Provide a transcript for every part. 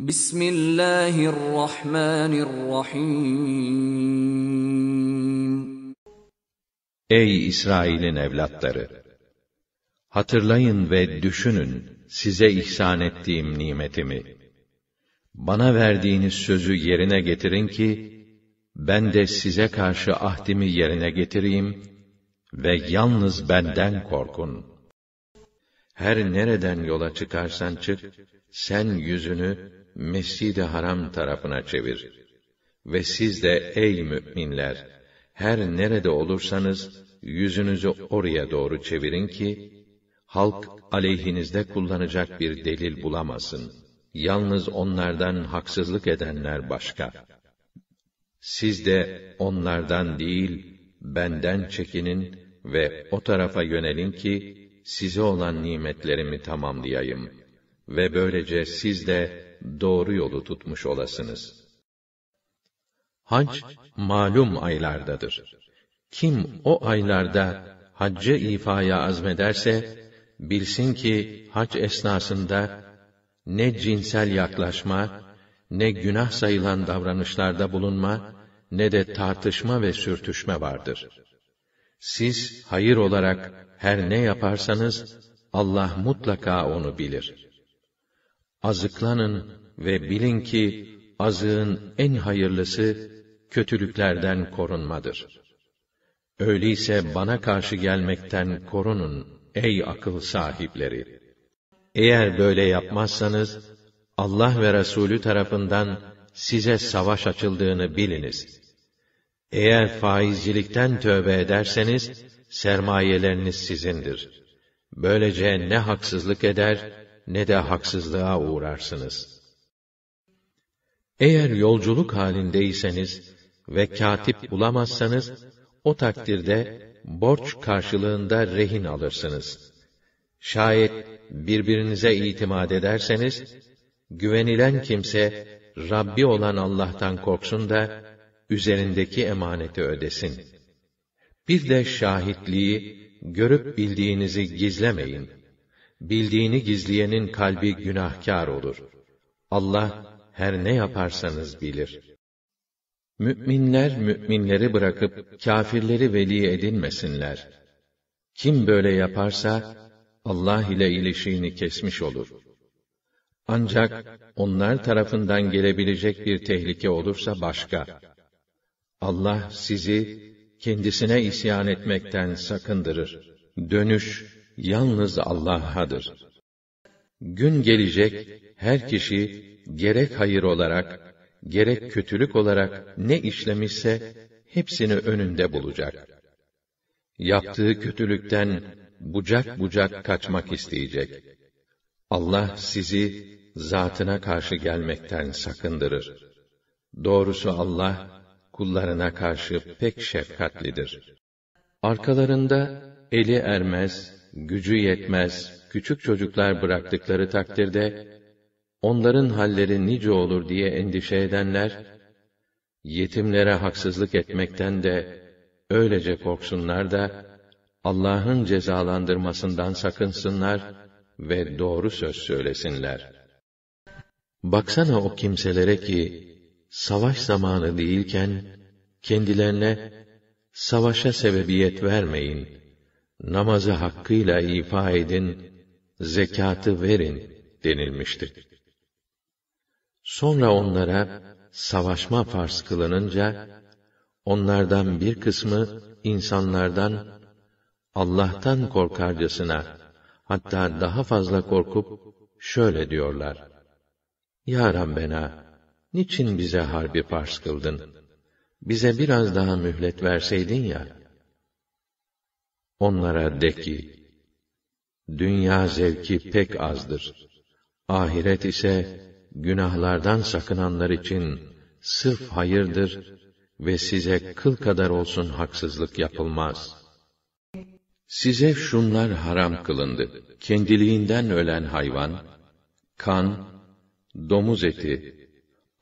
Bismillahirrahmanirrahim. Ey İsrail'in evlatları! Hatırlayın ve düşünün size ihsan ettiğim nimetimi. Bana verdiğiniz sözü yerine getirin ki, ben de size karşı ahdimi yerine getireyim ve yalnız benden korkun. Her nereden yola çıkarsan çık, sen yüzünü Mescid-i Haram tarafına çevir. Ve siz de ey müminler, her nerede olursanız yüzünüzü oraya doğru çevirin ki halk aleyhinizde kullanacak bir delil bulamasın. Yalnız onlardan haksızlık edenler başka. Siz de onlardan değil, benden çekinin ve o tarafa yönelin ki size olan nimetlerimi tamamlayayım ve böylece siz de doğru yolu tutmuş olasınız. Hac, malum aylardadır. Kim o aylarda haccı ifaya azmederse, bilsin ki hac esnasında ne cinsel yaklaşma, ne günah sayılan davranışlarda bulunma, ne de tartışma ve sürtüşme vardır. Siz hayır olarak her ne yaparsanız Allah mutlaka onu bilir. Azıklanın ve bilin ki azığın en hayırlısı kötülüklerden korunmadır. Öyleyse bana karşı gelmekten korunun ey akıl sahipleri. Eğer böyle yapmazsanız Allah ve Resulü tarafından size savaş açıldığını biliniz. Eğer faizcilikten tövbe ederseniz sermayeleriniz sizindir. Böylece ne haksızlık eder ne de haksızlığa uğrarsınız. Eğer yolculuk halindeyseniz ve katip bulamazsanız, o takdirde borç karşılığında rehin alırsınız. Şayet birbirinize itimat ederseniz, güvenilen kimse Rabbi olan Allah'tan korksun da üzerindeki emaneti ödesin. Bir de şahitliği görüp bildiğinizi gizlemeyin bildiğini gizleyenin kalbi günahkar olur. Allah her ne yaparsanız bilir. Müminler müminleri bırakıp kâfirleri veli edinmesinler. Kim böyle yaparsa Allah ile ilişiğini kesmiş olur. Ancak onlar tarafından gelebilecek bir tehlike olursa başka. Allah sizi kendisine isyan etmekten sakındırır. Dönüş yalnız Allah'adır. Gün gelecek, her kişi gerek hayır olarak, gerek kötülük olarak ne işlemişse, hepsini önünde bulacak. Yaptığı kötülükten bucak bucak kaçmak isteyecek. Allah sizi zatına karşı gelmekten sakındırır. Doğrusu Allah kullarına karşı pek şefkatlidir. Arkalarında eli ermez, gücü yetmez, küçük çocuklar bıraktıkları takdirde, onların halleri nice olur diye endişe edenler, yetimlere haksızlık etmekten de, öylece korksunlar da, Allah'ın cezalandırmasından sakınsınlar ve doğru söz söylesinler. Baksana o kimselere ki, savaş zamanı değilken, kendilerine, savaşa sebebiyet vermeyin.'' namazı hakkıyla ifa edin, zekatı verin denilmiştir. Sonra onlara savaşma farz kılınınca, onlardan bir kısmı insanlardan Allah'tan korkarcasına hatta daha fazla korkup şöyle diyorlar. Ya Rabbena, niçin bize harbi farz kıldın? Bize biraz daha mühlet verseydin ya.'' Onlara de ki, dünya zevki pek azdır. Ahiret ise, günahlardan sakınanlar için sırf hayırdır ve size kıl kadar olsun haksızlık yapılmaz. Size şunlar haram kılındı. Kendiliğinden ölen hayvan, kan, domuz eti,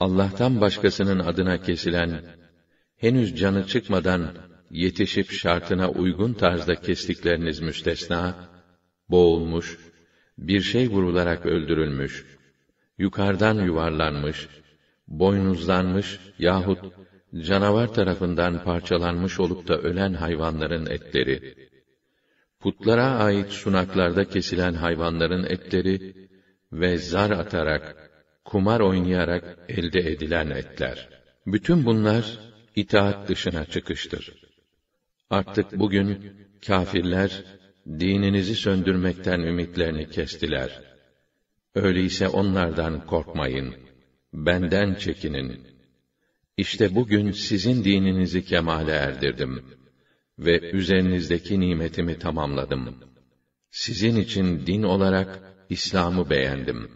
Allah'tan başkasının adına kesilen, henüz canı çıkmadan yetişip şartına uygun tarzda kestikleriniz müstesna, boğulmuş, bir şey vurularak öldürülmüş, yukarıdan yuvarlanmış, boynuzlanmış yahut canavar tarafından parçalanmış olup da ölen hayvanların etleri, putlara ait sunaklarda kesilen hayvanların etleri ve zar atarak, kumar oynayarak elde edilen etler. Bütün bunlar itaat dışına çıkıştır. Artık bugün kafirler dininizi söndürmekten ümitlerini kestiler. Öyleyse onlardan korkmayın. Benden çekinin. İşte bugün sizin dininizi kemale erdirdim ve üzerinizdeki nimetimi tamamladım. Sizin için din olarak İslam'ı beğendim.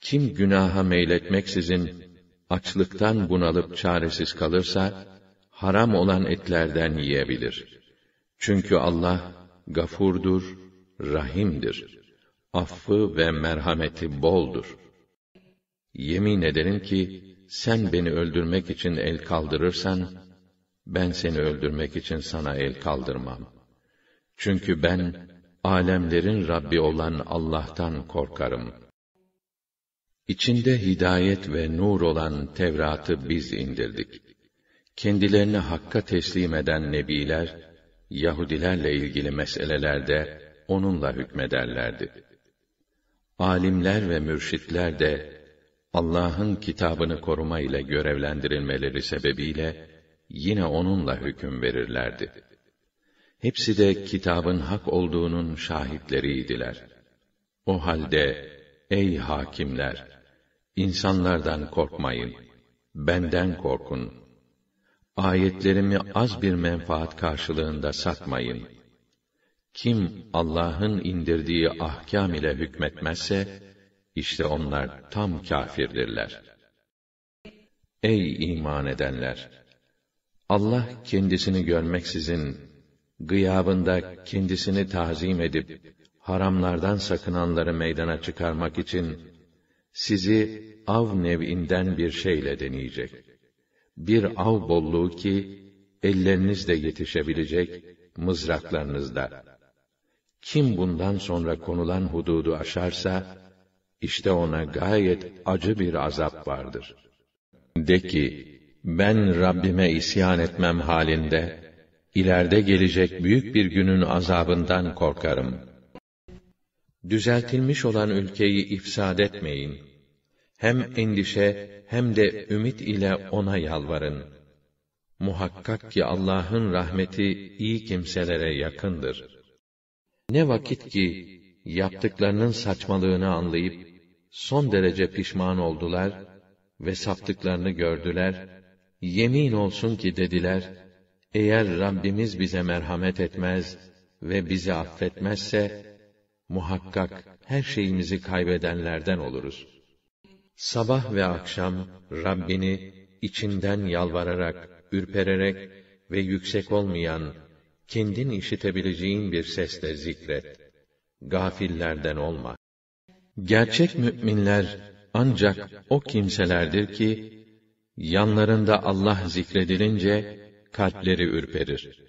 Kim günaha meyletmeksizin açlıktan bunalıp çaresiz kalırsa haram olan etlerden yiyebilir. Çünkü Allah gafurdur, rahimdir. Affı ve merhameti boldur. Yemin ederim ki sen beni öldürmek için el kaldırırsan ben seni öldürmek için sana el kaldırmam. Çünkü ben alemlerin Rabbi olan Allah'tan korkarım. İçinde hidayet ve nur olan Tevrat'ı biz indirdik Kendilerini hakka teslim eden nebiler, Yahudilerle ilgili meselelerde onunla hükmederlerdi. Alimler ve mürşitler de Allah'ın kitabını koruma ile görevlendirilmeleri sebebiyle yine onunla hüküm verirlerdi. Hepsi de kitabın hak olduğunun şahitleriydiler. O halde ey hakimler, insanlardan korkmayın, benden korkun.'' Ayetlerimi az bir menfaat karşılığında satmayın. Kim Allah'ın indirdiği ahkam ile hükmetmezse, işte onlar tam kâfirdirler. Ey iman edenler! Allah kendisini görmeksizin, gıyabında kendisini tazim edip, haramlardan sakınanları meydana çıkarmak için, sizi av nev'inden bir şeyle deneyecek bir av bolluğu ki ellerinizde yetişebilecek mızraklarınızda. Kim bundan sonra konulan hududu aşarsa işte ona gayet acı bir azap vardır. De ki ben Rabbime isyan etmem halinde ileride gelecek büyük bir günün azabından korkarım. Düzeltilmiş olan ülkeyi ifsad etmeyin.'' hem endişe hem de ümit ile ona yalvarın. Muhakkak ki Allah'ın rahmeti iyi kimselere yakındır. Ne vakit ki yaptıklarının saçmalığını anlayıp son derece pişman oldular ve saptıklarını gördüler, yemin olsun ki dediler, eğer Rabbimiz bize merhamet etmez ve bizi affetmezse, muhakkak her şeyimizi kaybedenlerden oluruz.'' Sabah ve akşam Rabbini içinden yalvararak, ürpererek ve yüksek olmayan, kendin işitebileceğin bir sesle zikret. Gafillerden olma. Gerçek müminler ancak o kimselerdir ki yanlarında Allah zikredilince kalpleri ürperir.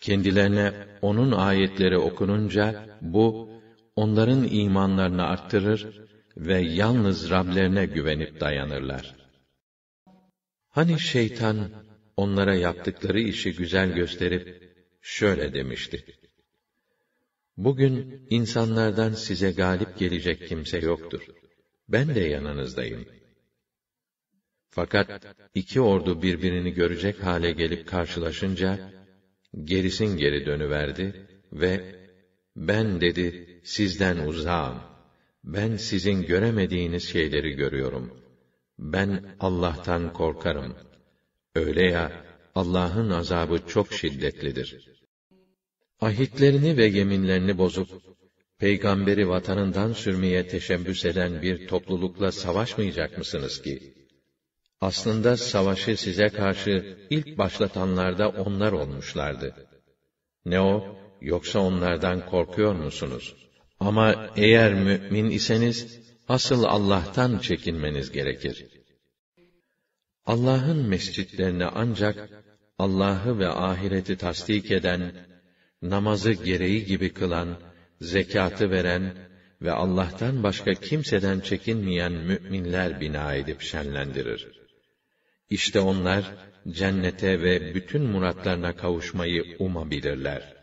Kendilerine onun ayetleri okununca bu onların imanlarını arttırır ve yalnız Rablerine güvenip dayanırlar. Hani şeytan onlara yaptıkları işi güzel gösterip şöyle demişti: Bugün insanlardan size galip gelecek kimse yoktur. Ben de yanınızdayım. Fakat iki ordu birbirini görecek hale gelip karşılaşınca gerisin geri dönüverdi ve ben dedi sizden uzağım.'' ben sizin göremediğiniz şeyleri görüyorum. Ben Allah'tan korkarım. Öyle ya, Allah'ın azabı çok şiddetlidir. Ahitlerini ve yeminlerini bozup, peygamberi vatanından sürmeye teşebbüs eden bir toplulukla savaşmayacak mısınız ki? Aslında savaşı size karşı ilk başlatanlarda onlar olmuşlardı. Ne o, yoksa onlardan korkuyor musunuz?' Ama eğer mümin iseniz, asıl Allah'tan çekinmeniz gerekir. Allah'ın mescitlerine ancak Allah'ı ve ahireti tasdik eden, namazı gereği gibi kılan, zekatı veren ve Allah'tan başka kimseden çekinmeyen müminler bina edip şenlendirir. İşte onlar cennete ve bütün muratlarına kavuşmayı umabilirler.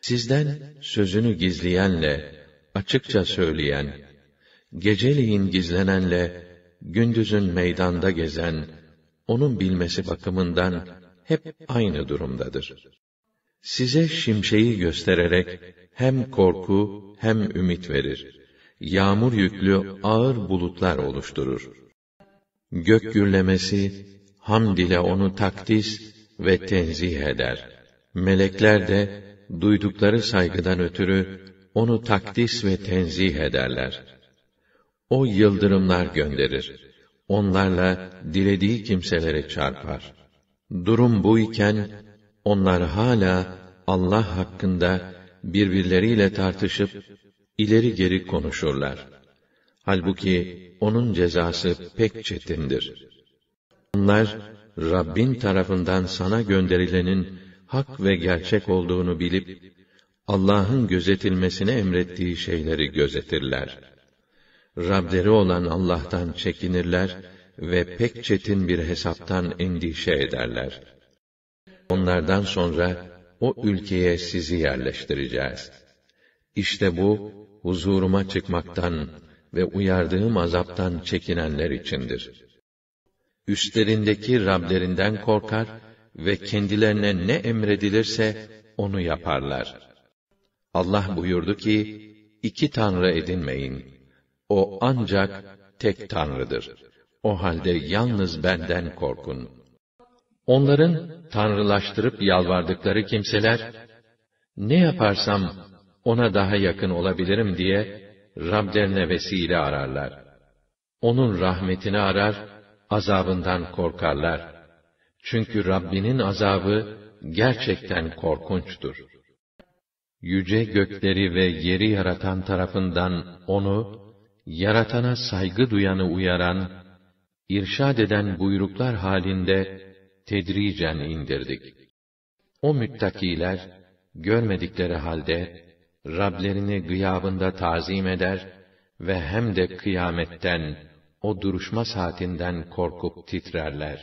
Sizden sözünü gizleyenle açıkça söyleyen, geceliğin gizlenenle, gündüzün meydanda gezen, onun bilmesi bakımından hep aynı durumdadır. Size şimşeği göstererek hem korku hem ümit verir. Yağmur yüklü ağır bulutlar oluşturur. Gök gürlemesi hamd ile onu takdis ve tenzih eder. Melekler de duydukları saygıdan ötürü onu takdis ve tenzih ederler. O yıldırımlar gönderir. Onlarla dilediği kimselere çarpar. Durum bu iken onlar hala Allah hakkında birbirleriyle tartışıp ileri geri konuşurlar. Halbuki onun cezası pek çetindir. Onlar Rabbin tarafından sana gönderilenin hak ve gerçek olduğunu bilip Allah'ın gözetilmesine emrettiği şeyleri gözetirler. Rableri olan Allah'tan çekinirler ve pek çetin bir hesaptan endişe ederler. Onlardan sonra o ülkeye sizi yerleştireceğiz. İşte bu huzuruma çıkmaktan ve uyardığım azaptan çekinenler içindir. Üstlerindeki Rablerinden korkar ve kendilerine ne emredilirse onu yaparlar.'' Allah buyurdu ki, iki tanrı edinmeyin. O ancak tek tanrıdır. O halde yalnız benden korkun. Onların tanrılaştırıp yalvardıkları kimseler, ne yaparsam ona daha yakın olabilirim diye Rablerine vesile ararlar. Onun rahmetini arar, azabından korkarlar. Çünkü Rabbinin azabı gerçekten korkunçtur.'' yüce gökleri ve yeri yaratan tarafından onu, yaratana saygı duyanı uyaran, irşad eden buyruklar halinde tedricen indirdik. O müttakiler, görmedikleri halde, Rablerini gıyabında tazim eder ve hem de kıyametten, o duruşma saatinden korkup titrerler.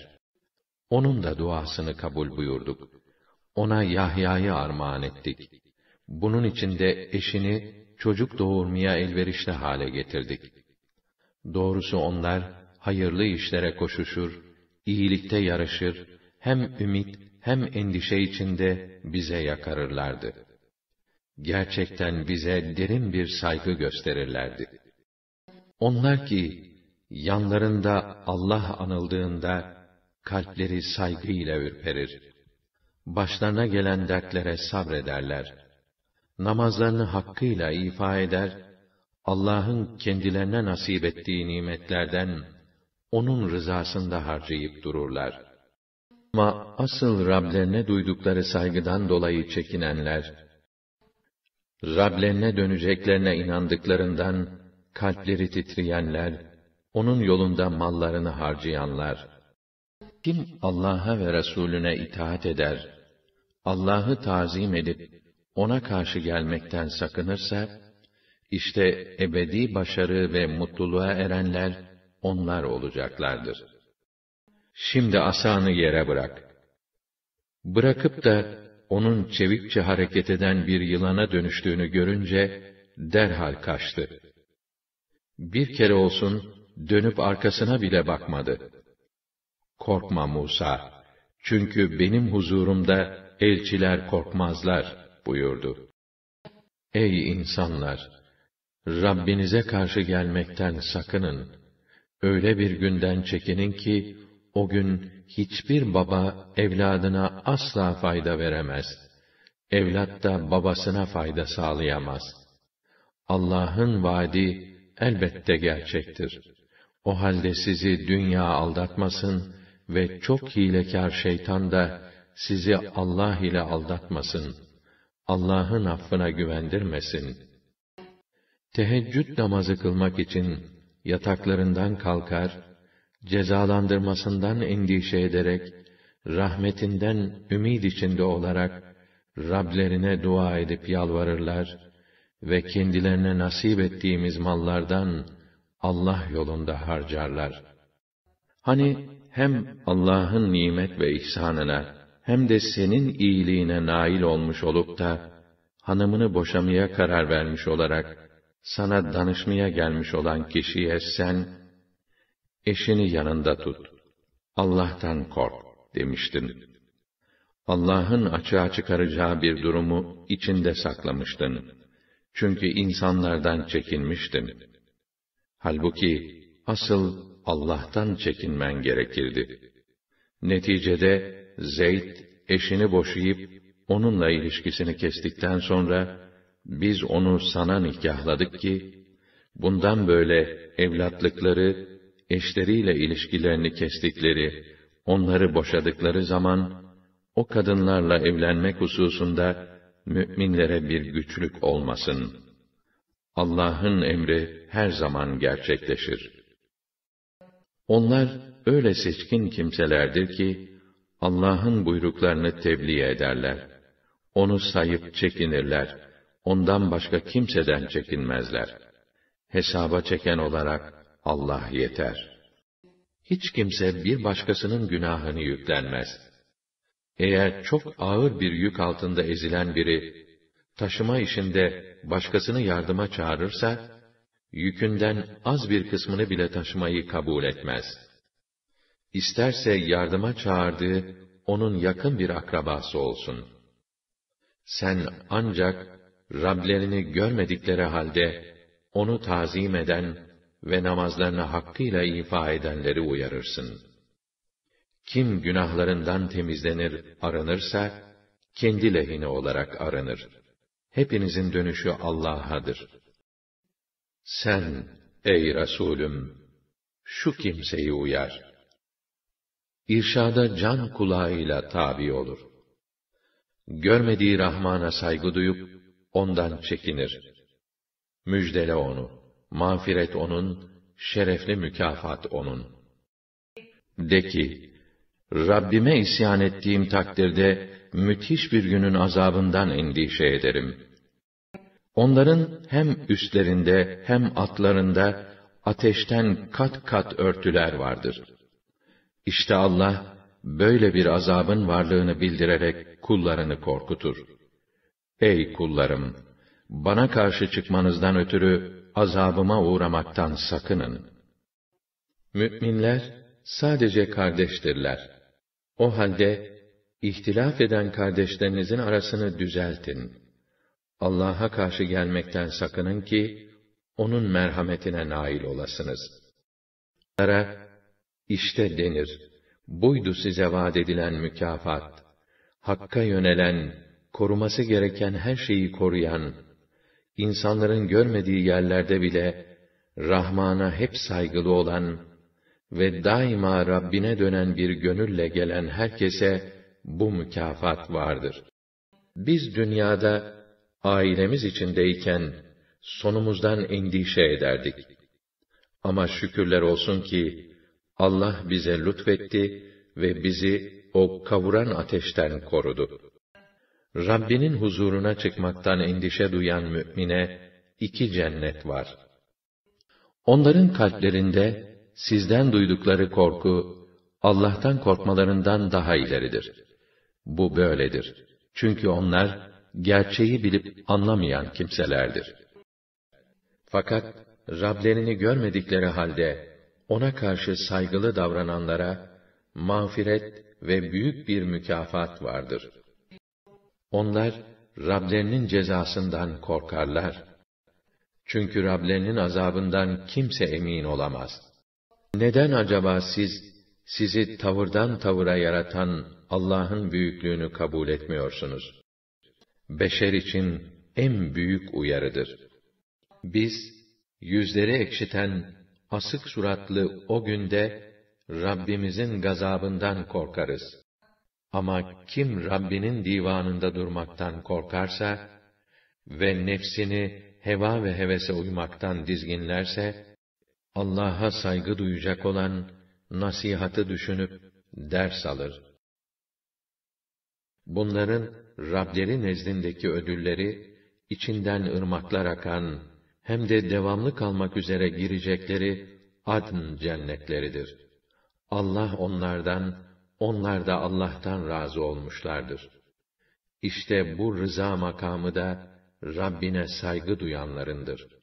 Onun da duasını kabul buyurduk. Ona Yahya'yı armağan ettik. Bunun içinde eşini çocuk doğurmaya elverişli hale getirdik. Doğrusu onlar hayırlı işlere koşuşur, iyilikte yarışır, hem ümit hem endişe içinde bize yakarırlardı. Gerçekten bize derin bir saygı gösterirlerdi. Onlar ki yanlarında Allah anıldığında kalpleri saygıyla ürperir. Başlarına gelen dertlere sabrederler namazlarını hakkıyla ifa eder, Allah'ın kendilerine nasip ettiği nimetlerden, O'nun rızasında harcayıp dururlar. Ama asıl Rablerine duydukları saygıdan dolayı çekinenler, Rablerine döneceklerine inandıklarından, kalpleri titreyenler, O'nun yolunda mallarını harcayanlar, kim Allah'a ve Resulüne itaat eder, Allah'ı tazim edip ona karşı gelmekten sakınırsa, işte ebedi başarı ve mutluluğa erenler, onlar olacaklardır. Şimdi asanı yere bırak. Bırakıp da, onun çevikçe hareket eden bir yılana dönüştüğünü görünce, derhal kaçtı. Bir kere olsun, dönüp arkasına bile bakmadı. Korkma Musa, çünkü benim huzurumda elçiler korkmazlar.'' buyurdu. Ey insanlar! Rabbinize karşı gelmekten sakının. Öyle bir günden çekinin ki, o gün hiçbir baba evladına asla fayda veremez. Evlat da babasına fayda sağlayamaz. Allah'ın vaadi elbette gerçektir. O halde sizi dünya aldatmasın ve çok hilekâr şeytan da sizi Allah ile aldatmasın.'' Allah'ın affına güvendirmesin. Teheccüd namazı kılmak için yataklarından kalkar, cezalandırmasından endişe ederek, rahmetinden ümid içinde olarak, Rablerine dua edip yalvarırlar ve kendilerine nasip ettiğimiz mallardan Allah yolunda harcarlar. Hani hem Allah'ın nimet ve ihsanına, hem de senin iyiliğine nail olmuş olup da, hanımını boşamaya karar vermiş olarak, sana danışmaya gelmiş olan kişiye sen, eşini yanında tut, Allah'tan kork, demiştin. Allah'ın açığa çıkaracağı bir durumu içinde saklamıştın. Çünkü insanlardan çekinmiştin. Halbuki asıl Allah'tan çekinmen gerekirdi. Neticede Zeyd eşini boşayıp onunla ilişkisini kestikten sonra biz onu sana nikahladık ki bundan böyle evlatlıkları eşleriyle ilişkilerini kestikleri, onları boşadıkları zaman o kadınlarla evlenmek hususunda müminlere bir güçlük olmasın. Allah'ın emri her zaman gerçekleşir. Onlar öyle seçkin kimselerdir ki Allah'ın buyruklarını tebliğ ederler. Onu sayıp çekinirler. Ondan başka kimseden çekinmezler. Hesaba çeken olarak Allah yeter. Hiç kimse bir başkasının günahını yüklenmez. Eğer çok ağır bir yük altında ezilen biri, taşıma işinde başkasını yardıma çağırırsa, yükünden az bir kısmını bile taşımayı kabul etmez.'' İsterse yardıma çağırdığı onun yakın bir akrabası olsun. Sen ancak Rablerini görmedikleri halde onu tazim eden ve namazlarını hakkıyla ifa edenleri uyarırsın. Kim günahlarından temizlenir, aranırsa, kendi lehine olarak aranır. Hepinizin dönüşü Allah'adır. Sen, ey Resulüm, şu kimseyi uyar.'' irşada can kulağıyla tabi olur. Görmediği Rahman'a saygı duyup, ondan çekinir. Müjdele onu, mağfiret onun, şerefli mükafat onun. De ki, Rabbime isyan ettiğim takdirde, müthiş bir günün azabından endişe ederim. Onların hem üstlerinde hem atlarında ateşten kat kat örtüler vardır.'' İşte Allah böyle bir azabın varlığını bildirerek kullarını korkutur. Ey kullarım, bana karşı çıkmanızdan ötürü azabıma uğramaktan sakının. Müminler sadece kardeştirler. O halde ihtilaf eden kardeşlerinizin arasını düzeltin. Allah'a karşı gelmekten sakının ki onun merhametine nail olasınız. Onlara işte denir, buydu size vaat edilen mükafat. Hakka yönelen, koruması gereken her şeyi koruyan, insanların görmediği yerlerde bile, Rahman'a hep saygılı olan ve daima Rabbine dönen bir gönülle gelen herkese bu mükafat vardır. Biz dünyada ailemiz içindeyken sonumuzdan endişe ederdik. Ama şükürler olsun ki Allah bize lütfetti ve bizi o kavuran ateşten korudu. Rabbinin huzuruna çıkmaktan endişe duyan mü'mine iki cennet var. Onların kalplerinde sizden duydukları korku, Allah'tan korkmalarından daha ileridir. Bu böyledir. Çünkü onlar, gerçeği bilip anlamayan kimselerdir. Fakat, Rablerini görmedikleri halde, ona karşı saygılı davrananlara mağfiret ve büyük bir mükafat vardır. Onlar Rablerinin cezasından korkarlar. Çünkü Rablerinin azabından kimse emin olamaz. Neden acaba siz sizi tavırdan tavıra yaratan Allah'ın büyüklüğünü kabul etmiyorsunuz? Beşer için en büyük uyarıdır. Biz yüzleri ekşiten asık suratlı o günde Rabbimizin gazabından korkarız. Ama kim Rabbinin divanında durmaktan korkarsa ve nefsini heva ve hevese uymaktan dizginlerse, Allah'a saygı duyacak olan nasihatı düşünüp ders alır. Bunların Rableri nezdindeki ödülleri içinden ırmaklar akan hem de devamlı kalmak üzere girecekleri adn cennetleridir. Allah onlardan, onlar da Allah'tan razı olmuşlardır. İşte bu rıza makamı da Rabbine saygı duyanlarındır.